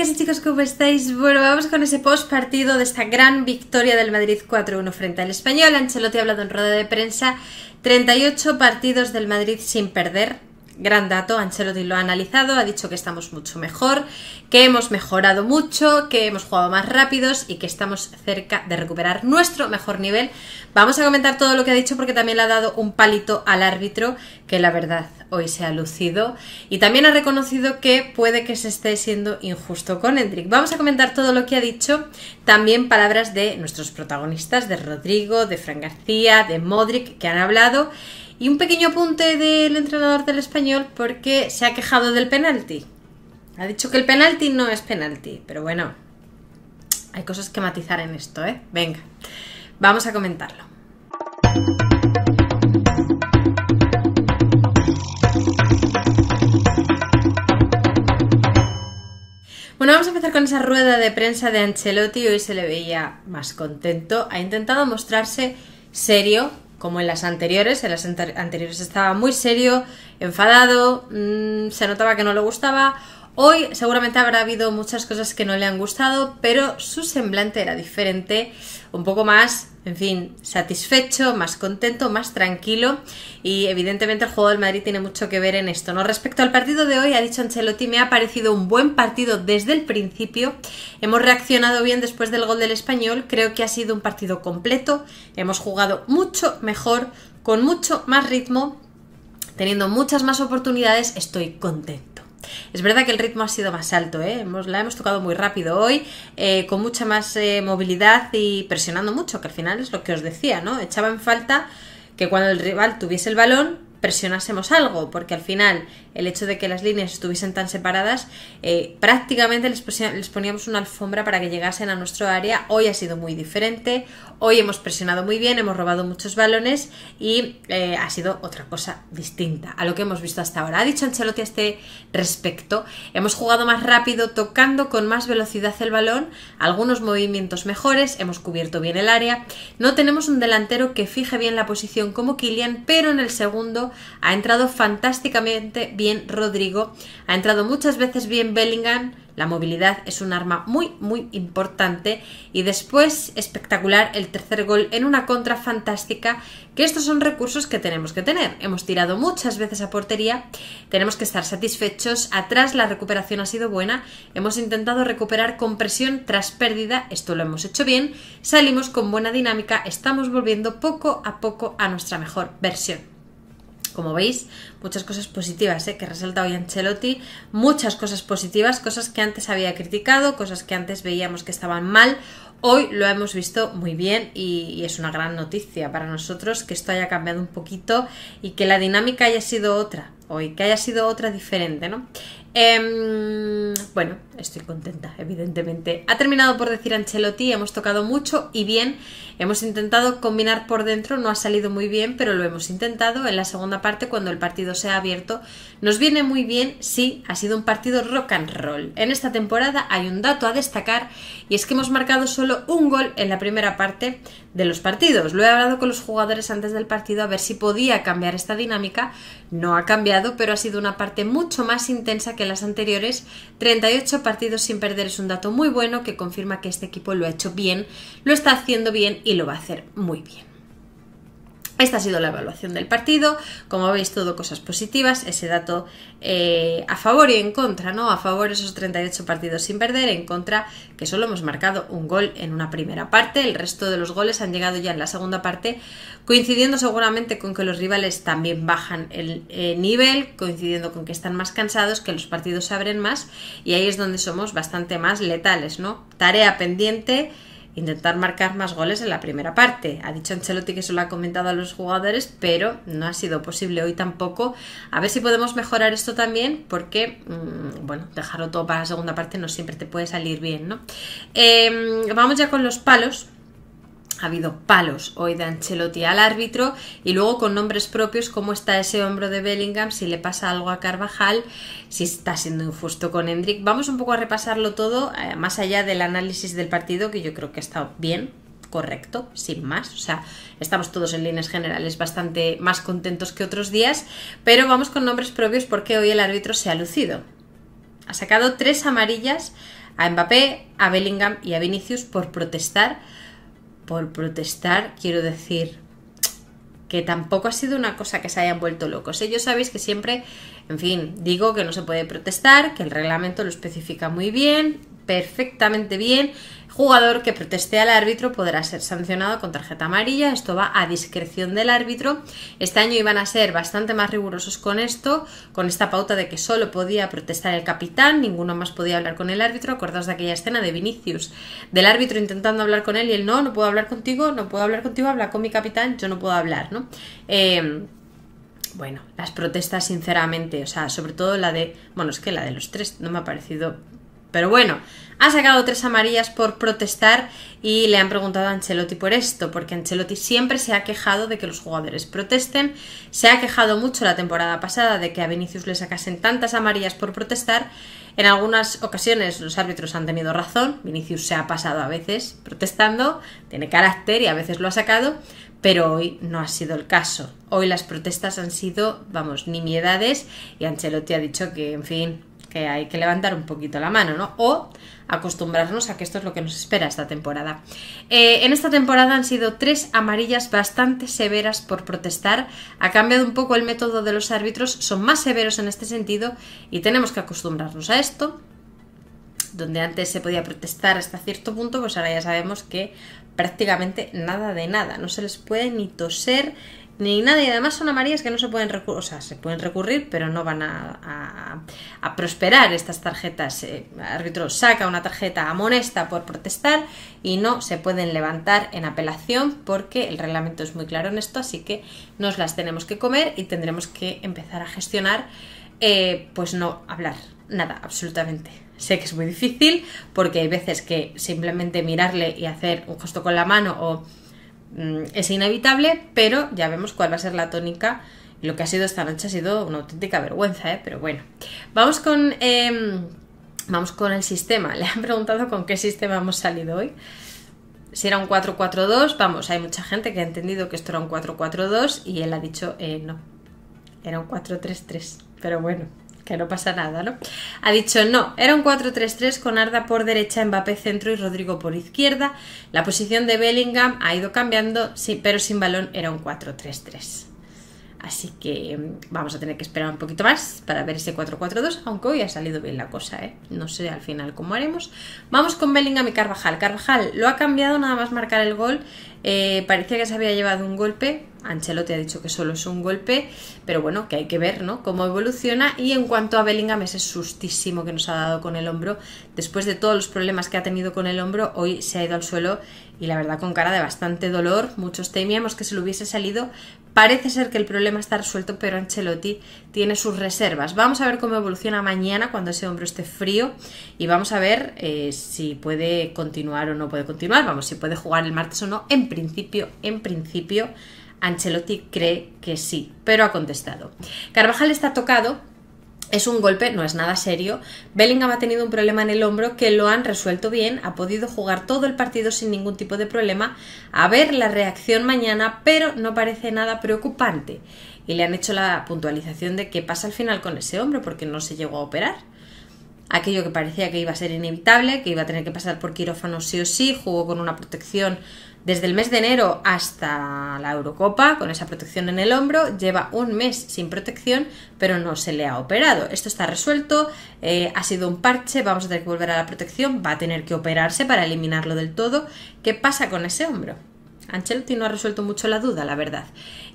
chicas y chicos, ¿cómo estáis? Bueno, vamos con ese post partido de esta gran victoria del Madrid 4-1 frente al Español. Ancelotti ha hablado en rueda de prensa. 38 partidos del Madrid sin perder, gran dato, Ancelotti lo ha analizado, ha dicho que estamos mucho mejor, que hemos mejorado mucho, que hemos jugado más rápidos y que estamos cerca de recuperar nuestro mejor nivel. Vamos a comentar todo lo que ha dicho porque también le ha dado un palito al árbitro, que la verdad hoy se ha lucido, y también ha reconocido que puede que se esté siendo injusto con Hendrik. Vamos a comentar todo lo que ha dicho, también palabras de nuestros protagonistas, de Rodrigo, de Fran García, de Modric, que han hablado y un pequeño apunte del entrenador del español porque se ha quejado del penalti. Ha dicho que el penalti no es penalti, pero bueno, hay cosas que matizar en esto, ¿eh? Venga, vamos a comentarlo. Bueno, vamos a empezar con esa rueda de prensa de Ancelotti. Hoy se le veía más contento. Ha intentado mostrarse serio, como en las anteriores. En las anteriores estaba muy serio, enfadado, mm, se notaba que no le gustaba Hoy seguramente habrá habido muchas cosas que no le han gustado, pero su semblante era diferente, un poco más, en fin, satisfecho, más contento, más tranquilo y evidentemente el juego del Madrid tiene mucho que ver en esto. ¿no? Respecto al partido de hoy, ha dicho Ancelotti, me ha parecido un buen partido desde el principio, hemos reaccionado bien después del gol del español, creo que ha sido un partido completo, hemos jugado mucho mejor, con mucho más ritmo, teniendo muchas más oportunidades, estoy contento. Es verdad que el ritmo ha sido más alto, ¿eh? hemos, la hemos tocado muy rápido hoy, eh, con mucha más eh, movilidad y presionando mucho, que al final es lo que os decía, ¿no? Echaba en falta que cuando el rival tuviese el balón, presionásemos algo, porque al final el hecho de que las líneas estuviesen tan separadas, eh, prácticamente les, poníamos una alfombra para que llegasen a nuestro área. Hoy ha sido muy diferente, hoy hemos presionado muy bien, hemos robado muchos balones y eh, ha sido otra cosa distinta a lo que hemos visto hasta ahora. Ha dicho Ancelotti a este respecto, hemos jugado más rápido tocando con más velocidad el balón, algunos movimientos mejores, hemos cubierto bien el área, no tenemos un delantero que fije bien la posición como Kylian, pero en el segundo ha entrado fantásticamente bien Rodrigo, ha entrado muchas veces bien Bellingham, la movilidad es un arma muy muy importante y después espectacular el tercer gol en una contra fantástica, que estos son recursos que tenemos que tener. Hemos tirado muchas veces a portería, tenemos que estar satisfechos, atrás la recuperación ha sido buena, hemos intentado recuperar con presión tras pérdida, esto lo hemos hecho bien, salimos con buena dinámica, estamos volviendo poco a poco a nuestra mejor versión. Como veis, muchas cosas positivas ¿eh? que resalta hoy Ancelotti, muchas cosas positivas, cosas que antes había criticado, cosas que antes veíamos que estaban mal Hoy lo hemos visto muy bien y, es una gran noticia para nosotros que esto haya cambiado un poquito y que la dinámica haya sido otra hoy, que haya sido otra diferente, ¿no? Em, bueno, estoy contenta, evidentemente. Ha terminado por decir Ancelotti, hemos tocado mucho y bien, hemos intentado combinar por dentro, no ha salido muy bien, pero lo hemos intentado. En la segunda parte, cuando el partido se ha abierto, nos viene muy bien, sí, ha sido un partido rock and roll. En esta temporada hay un dato a destacar y es que hemos marcado solo un gol en la primera parte de los partidos. Lo he hablado con los jugadores antes del partido a ver si podía cambiar esta dinámica. No ha cambiado, pero ha sido una parte mucho más intensa que las anteriores 38 partido sin perder es un dato muy bueno que confirma que este equipo lo ha hecho bien, lo está haciendo bien y lo va a hacer muy bien. Esta ha sido la evaluación del partido, como veis todo cosas positivas, ese dato eh, a favor y en contra, ¿no? A favor esos 38 partidos sin perder, en contra que solo hemos marcado un gol en una primera parte, el resto de los goles han llegado ya en la segunda parte, coincidiendo seguramente con que los rivales también bajan el eh, nivel, coincidiendo con que están más cansados, que los partidos se abren más y ahí es donde somos bastante más letales, ¿no? Tarea pendiente intentar marcar más goles en la primera parte. Ha dicho Ancelotti que eso lo ha comentado a los jugadores, pero no ha sido posible hoy tampoco. A ver si podemos mejorar esto también, porque, mm, bueno, dejarlo todo para la segunda parte no siempre te puede salir bien, ¿no? Em, vamos ya con los palos ha habido palos hoy de Ancelotti al árbitro y luego con nombres propios cómo está ese hombro de Bellingham, si le pasa algo a Carvajal, si está siendo injusto con Hendrik. Vamos un poco a repasarlo todo, eh, más allá del análisis del partido, que yo creo que ha estado bien, correcto, sin más. O sea, estamos todos en líneas generales bastante más contentos que otros días, pero vamos con nombres propios porque hoy el árbitro se ha lucido. Ha sacado tres amarillas a Mbappé, a Bellingham y a Vinicius por protestar por protestar, quiero decir que tampoco ha sido una cosa que se hayan vuelto locos. Ellos sabéis que siempre, en fin, digo que no se puede protestar, que el reglamento lo especifica muy bien, perfectamente bien. Jugador que proteste al árbitro podrá ser sancionado con tarjeta amarilla. Esto va a discreción del árbitro. Este año iban a ser bastante más rigurosos con esto, con esta pauta de que solo podía protestar el capitán, ninguno más podía hablar con el árbitro. Acordaos de aquella escena de Vinicius, del árbitro intentando hablar con él y él no, no puedo hablar contigo, no puedo hablar contigo, habla con mi capitán, yo no puedo hablar, ¿no? Em, bueno, las protestas, sinceramente, o sea, sobre todo la de, bueno, es que la de los tres no me ha parecido pero bueno, ha sacado tres amarillas por protestar y le han preguntado a Ancelotti por esto, porque Ancelotti siempre se ha quejado de que los jugadores protesten, se ha quejado mucho la temporada pasada de que a Vinicius le sacasen tantas amarillas por protestar, en algunas ocasiones los árbitros han tenido razón, Vinicius se ha pasado a veces protestando, tiene carácter y a veces lo ha sacado, pero hoy no ha sido el caso. Hoy las protestas han sido, vamos, nimiedades y Ancelotti ha dicho que, en fin, que hay que levantar un poquito la mano, ¿no? O acostumbrarnos a que esto es lo que nos espera esta temporada. Eh, en esta temporada han sido tres amarillas bastante severas por protestar. Ha cambiado un poco el método de los árbitros, son más severos en este sentido y tenemos que acostumbrarnos a esto. Donde antes se podía protestar hasta cierto punto, pues ahora ya sabemos que prácticamente nada de nada. No se les puede ni toser ni nada. Y además son amarillas que no se pueden recurrir, o sea, se pueden recurrir, pero no van a, prosperar estas tarjetas. El eh, árbitro saca una tarjeta amonesta por protestar y no se pueden levantar en apelación porque el reglamento es muy claro en esto, así que nos las tenemos que comer y tendremos que empezar a gestionar, eh, pues no hablar, nada, absolutamente. Sé que es muy difícil porque hay veces que simplemente mirarle y hacer un gesto con la mano o Mm, es inevitable, pero ya vemos cuál va a ser la tónica. Lo que ha sido esta noche ha sido una auténtica vergüenza, ¿eh? pero bueno. Vamos con, em, vamos con el sistema. Le han preguntado con qué sistema hemos salido hoy. Si era un 4-4-2, vamos, hay mucha gente que ha entendido que esto era un 4-4-2 y él ha dicho eh, no. Era un 4-3-3, pero bueno que no pasa nada, ¿no? Ha dicho no, era un 4-3-3 con Arda por derecha, Mbappé centro y Rodrigo por izquierda. La posición de Bellingham ha ido cambiando, sí, pero sin balón era un 4-3-3. Así que mm, vamos a tener que esperar un poquito más para ver ese 4-4-2, aunque hoy ha salido bien la cosa, ¿eh? No sé al final cómo haremos. Vamos con Bellingham y Carvajal. Carvajal lo ha cambiado nada más marcar el gol. Eh, parecía que se había llevado un golpe. Ancelotti ha dicho que solo es un golpe, pero bueno, que hay que ver, ¿no? Cómo evoluciona. Y en cuanto a Bellingham, ese sustísimo que nos ha dado con el hombro, después de todos los problemas que ha tenido con el hombro, hoy se ha ido al suelo y la verdad con cara de bastante dolor. Muchos temíamos que se lo hubiese salido, Parece ser que el problema está resuelto, pero Ancelotti tiene sus reservas. Vamos a ver cómo evoluciona mañana cuando ese hombro esté frío y vamos a ver eh, si puede continuar o no puede continuar. Vamos, si puede jugar el martes o no. En principio, en principio, Ancelotti cree que sí, pero ha contestado. Carvajal está tocado, es un golpe, no es nada serio. Bellingham ha tenido un problema en el hombro que lo han resuelto bien, ha podido jugar todo el partido sin ningún tipo de problema, a ver la reacción mañana, pero no parece nada preocupante. Y le han hecho la puntualización de qué pasa al final con ese hombro, porque no se llegó a operar aquello que parecía que iba a ser inevitable, que iba a tener que pasar por quirófano sí o sí, jugó con una protección desde el mes de enero hasta la Eurocopa, con esa protección en el hombro, lleva un mes sin protección, pero no se le ha operado. Esto está resuelto, eh, ha sido un parche, vamos a tener que volver a la protección, va a tener que operarse para eliminarlo del todo. ¿Qué pasa con ese hombro? Ancelotti no ha resuelto mucho la duda, la verdad.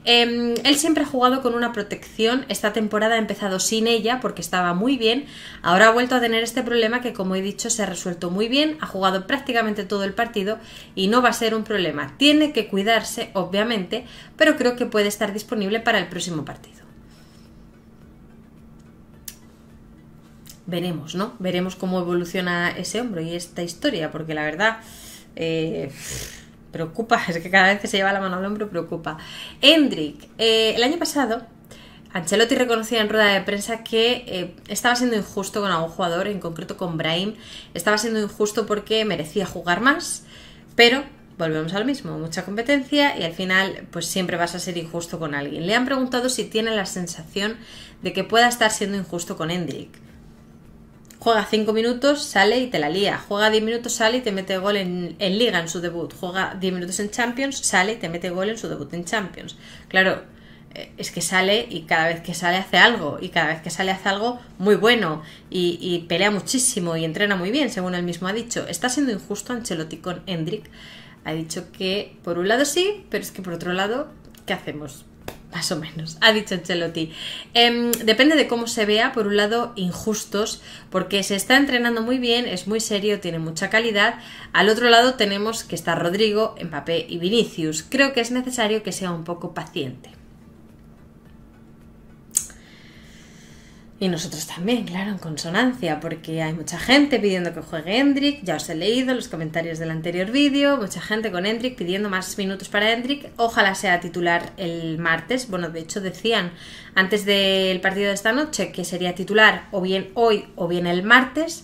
Em, él siempre ha jugado con una protección, esta temporada ha empezado sin ella porque estaba muy bien, ahora ha vuelto a tener este problema que como he dicho se ha resuelto muy bien, ha jugado prácticamente todo el partido y no va a ser un problema. Tiene que cuidarse, obviamente, pero creo que puede estar disponible para el próximo partido. veremos, ¿no? Veremos cómo evoluciona ese hombro y esta historia, porque la verdad, eh, preocupa, es que cada vez que se lleva la mano al hombro preocupa. Hendrick, eh, el año pasado Ancelotti reconocía en rueda de prensa que eh, estaba siendo injusto con algún jugador, en concreto con Brahim. Estaba siendo injusto porque merecía jugar más, pero volvemos al mismo, mucha competencia y al final pues siempre vas a ser injusto con alguien. Le han preguntado si tiene la sensación de que pueda estar siendo injusto con Hendrik. Juega 5 minutos, sale y te la lía. Juega 10 minutos, sale y te mete gol en, Liga en su debut. Juega 10 minutos en Champions, sale y te mete gol en su debut en Champions. Claro, eh, es que sale y cada vez que sale hace algo y cada vez que sale hace algo muy bueno y, y pelea muchísimo y entrena muy bien, según él mismo ha dicho. Está siendo injusto Ancelotti con Hendrik. Ha dicho que por un lado sí, pero es que por otro lado, ¿qué hacemos? más o menos, ha dicho Ancelotti. Em, depende de cómo se vea, por un lado, injustos, porque se está entrenando muy bien, es muy serio, tiene mucha calidad. Al otro lado tenemos que está Rodrigo, Mbappé y Vinicius. Creo que es necesario que sea un poco paciente. Y nosotros también, claro, en consonancia, porque hay mucha gente pidiendo que juegue Hendrik, ya os he leído los comentarios del anterior vídeo, mucha gente con Hendrik pidiendo más minutos para Hendrik, ojalá sea titular el martes, bueno, de hecho decían antes del partido de esta noche que sería titular o bien hoy o bien el martes,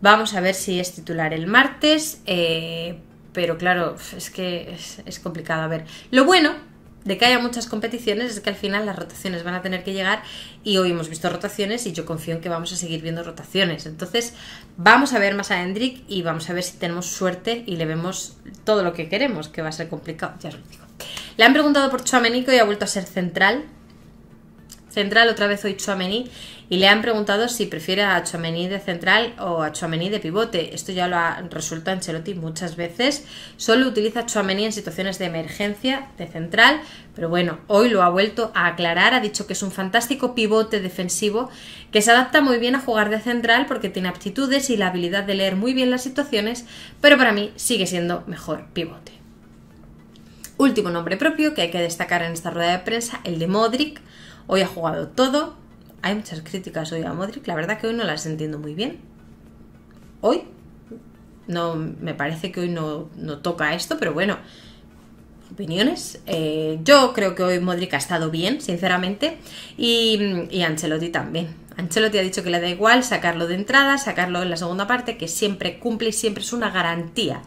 vamos a ver si es titular el martes, eh, pero claro, es que es, es complicado, a ver, lo bueno de que haya muchas competiciones es que al final las rotaciones van a tener que llegar y hoy hemos visto rotaciones y yo confío en que vamos a seguir viendo rotaciones. Entonces vamos a ver más a Hendrik y vamos a ver si tenemos suerte y le vemos todo lo que queremos, que va a ser complicado, ya os lo digo. Le han preguntado por Chuamenico y ha vuelto a ser central, Central otra vez hoy Chouameni y le han preguntado si prefiere a Chouameni de central o a Chouameni de pivote. Esto ya lo ha resuelto Ancelotti muchas veces. Solo utiliza Chouameni en situaciones de emergencia de central, pero bueno, hoy lo ha vuelto a aclarar. Ha dicho que es un fantástico pivote defensivo que se adapta muy bien a jugar de central porque tiene aptitudes y la habilidad de leer muy bien las situaciones, pero para mí sigue siendo mejor pivote. Último nombre propio que hay que destacar en esta rueda de prensa, el de Modric Hoy ha jugado todo. Hay muchas críticas hoy a Modric. La verdad que hoy no las entiendo muy bien. Hoy. No, me parece que hoy no, toca esto, pero bueno. Opiniones. Eh, yo creo que hoy Modric ha estado bien, sinceramente. Y, y Ancelotti también. Ancelotti ha dicho que le da igual sacarlo de entrada, sacarlo en la segunda parte, que siempre cumple y siempre es una garantía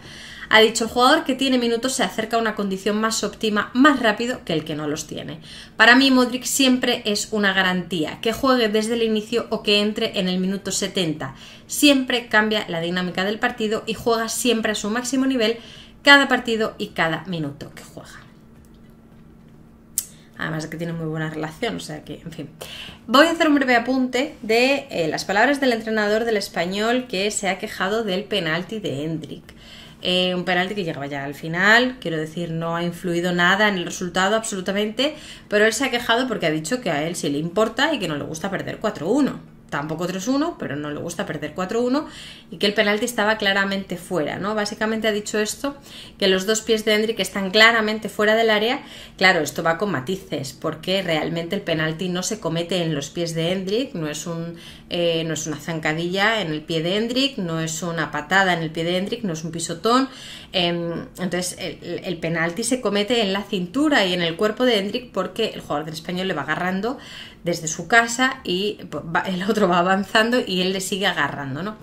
ha dicho, jugador que tiene minutos se acerca a una condición más óptima más rápido que el que no los tiene. Para mí Modric siempre es una garantía, que juegue desde el inicio o que entre en el minuto 70. Siempre cambia la dinámica del partido y juega siempre a su máximo nivel cada partido y cada minuto que juega. Además de que tiene muy buena relación, o sea que, en fin. Voy a hacer un breve apunte de eh, las palabras del entrenador del español que se ha quejado del penalti de Hendrik. Eh, un penalti que llegaba ya al final, quiero decir, no ha influido nada en el resultado absolutamente, pero él se ha quejado porque ha dicho que a él sí le importa y que no le gusta perder 4-1. Tampoco 3-1, pero no le gusta perder 4-1 y que el penalti estaba claramente fuera, ¿no? Básicamente ha dicho esto, que los dos pies de Hendrik están claramente fuera del área. Claro, esto va con matices, porque realmente el penalti no se comete en los pies de Hendrik, no es un eh, no es una zancadilla en el pie de Hendrik, no es una patada en el pie de Hendrick, no es un pisotón. Em, entonces el, penalti se comete en la cintura y en el cuerpo de Hendrick porque el jugador del español le va agarrando desde su casa y el otro va avanzando y él le sigue agarrando, ¿no?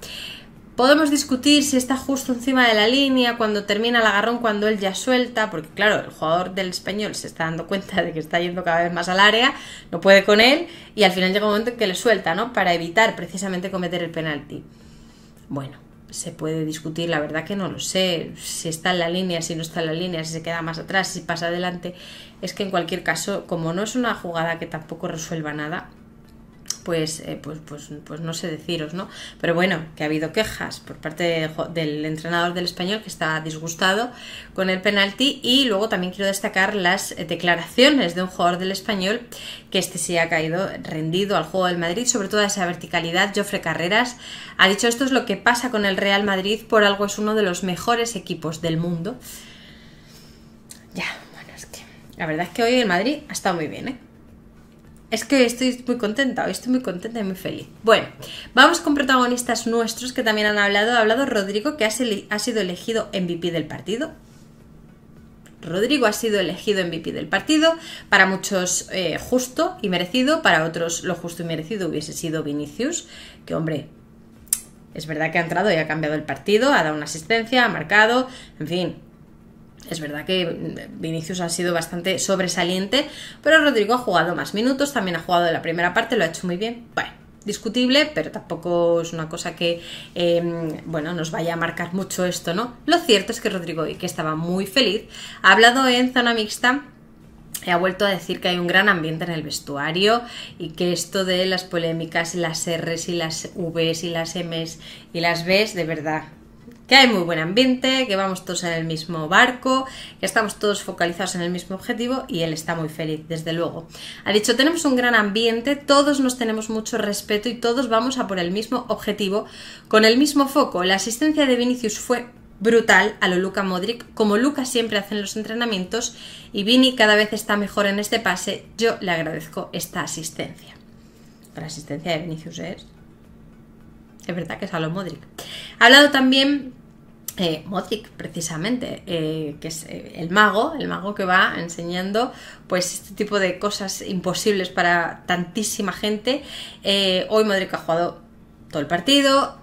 Podemos discutir si está justo encima de la línea, cuando termina el agarrón, cuando él ya suelta, porque claro, el jugador del español se está dando cuenta de que está yendo cada vez más al área, no puede con él, y al final llega un momento en que le suelta, ¿no? Para evitar precisamente cometer el penalti. Bueno, se puede discutir, la verdad que no lo sé, si está en la línea, si no está en la línea, si se queda más atrás, si pasa adelante. Es que en cualquier caso, como no es una jugada que tampoco resuelva nada, pues, eh, pues, pues, pues, no sé deciros, ¿no? Pero bueno, que ha habido quejas por parte del entrenador del español que está disgustado con el penalti y luego también quiero destacar las eh, declaraciones de un jugador del español que este sí ha caído rendido al juego del Madrid, sobre todo esa verticalidad. Joffre Carreras ha dicho esto es lo que pasa con el Real Madrid, por algo es uno de los mejores equipos del mundo. Ya, bueno, es que la verdad es que hoy el Madrid ha estado muy bien, ¿eh? Es que estoy muy contenta, estoy muy contenta y muy feliz. Bueno, vamos con protagonistas nuestros que también han hablado. Ha hablado Rodrigo, que ha sido elegido MVP del partido. Rodrigo ha sido elegido MVP del partido, para muchos eh, justo y merecido, para otros lo justo y merecido hubiese sido Vinicius, que hombre, es verdad que ha entrado y ha cambiado el partido, ha dado una asistencia, ha marcado, en fin, es verdad que Vinicius ha sido bastante sobresaliente, pero Rodrigo ha jugado más minutos, también ha jugado de la primera parte, lo ha hecho muy bien. Bueno, discutible, pero tampoco es una cosa que, em, bueno, nos vaya a marcar mucho esto, ¿no? Lo cierto es que Rodrigo, y que estaba muy feliz, ha hablado en zona mixta ha vuelto a decir que hay un gran ambiente en el vestuario y que esto de las polémicas, las R's y las V's y las M's y las B's, de verdad, que hay muy buen ambiente, que vamos todos en el mismo barco, que estamos todos focalizados en el mismo objetivo y él está muy feliz, desde luego. Ha dicho, tenemos un gran ambiente, todos nos tenemos mucho respeto y todos vamos a por el mismo objetivo, con el mismo foco. La asistencia de Vinicius fue brutal a lo Luca Modric, como Luca siempre hace en los entrenamientos y Vini cada vez está mejor en este pase, yo le agradezco esta asistencia. La asistencia de Vinicius es es verdad que es a lo Modric. Ha hablado también eh, Modric, precisamente, eh, que es eh, el mago, el mago que va enseñando pues este tipo de cosas imposibles para tantísima gente. hoy Modric ha jugado todo el partido,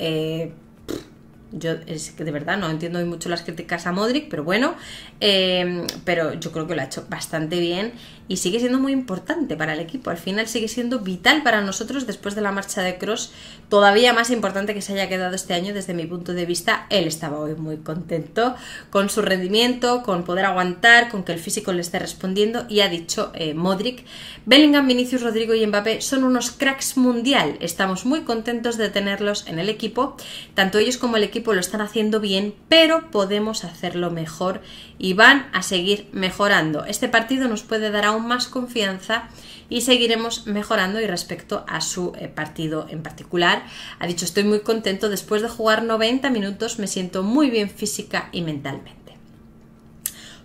yo es que de verdad no entiendo mucho las críticas a Modric, pero bueno, eh, pero yo creo que lo ha hecho bastante bien y sigue siendo muy importante para el equipo. Al final sigue siendo vital para nosotros después de la marcha de Cross, todavía más importante que se haya quedado este año desde mi punto de vista. Él estaba hoy muy contento con su rendimiento, con poder aguantar, con que el físico le esté respondiendo y ha dicho eh, Modric, Bellingham, Vinicius, Rodrigo y Mbappé son unos cracks mundial. Estamos muy contentos de tenerlos en el equipo, tanto ellos como el equipo lo están haciendo bien, pero podemos hacerlo mejor y van a seguir mejorando. Este partido nos puede dar aún más confianza y seguiremos mejorando y respecto a su eh, partido en particular. Ha dicho, estoy muy contento, después de jugar 90 minutos me siento muy bien física y mentalmente.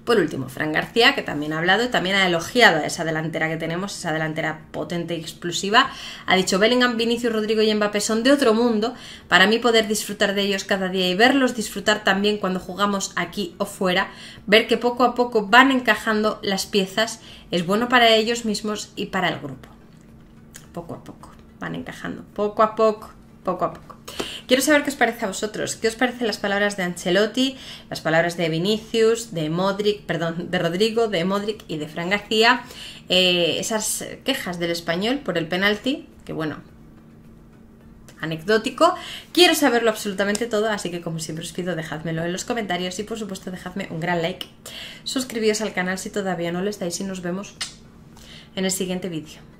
Por último, Fran García, que también ha hablado y también ha elogiado a esa delantera que tenemos, esa delantera potente y explosiva, ha dicho Bellingham, Vinicius, Rodrigo y Mbappé son de otro mundo, para mí poder disfrutar de ellos cada día y verlos disfrutar también cuando jugamos aquí o fuera, ver que poco a poco van encajando las piezas, es bueno para ellos mismos y para el grupo. Poco a poco, van encajando, poco a poco, poco a poco. Quiero saber qué os parece a vosotros, qué os parecen las palabras de Ancelotti, las palabras de Vinicius, de Modric, perdón, de Rodrigo, de Modric y de Fran García, eh, esas quejas del español por el penalti, que bueno, anecdótico. Quiero saberlo absolutamente todo, así que como siempre os pido, dejadmelo en los comentarios y por supuesto dejadme un gran like. Suscribíos al canal si todavía no lo estáis y nos vemos en el siguiente vídeo.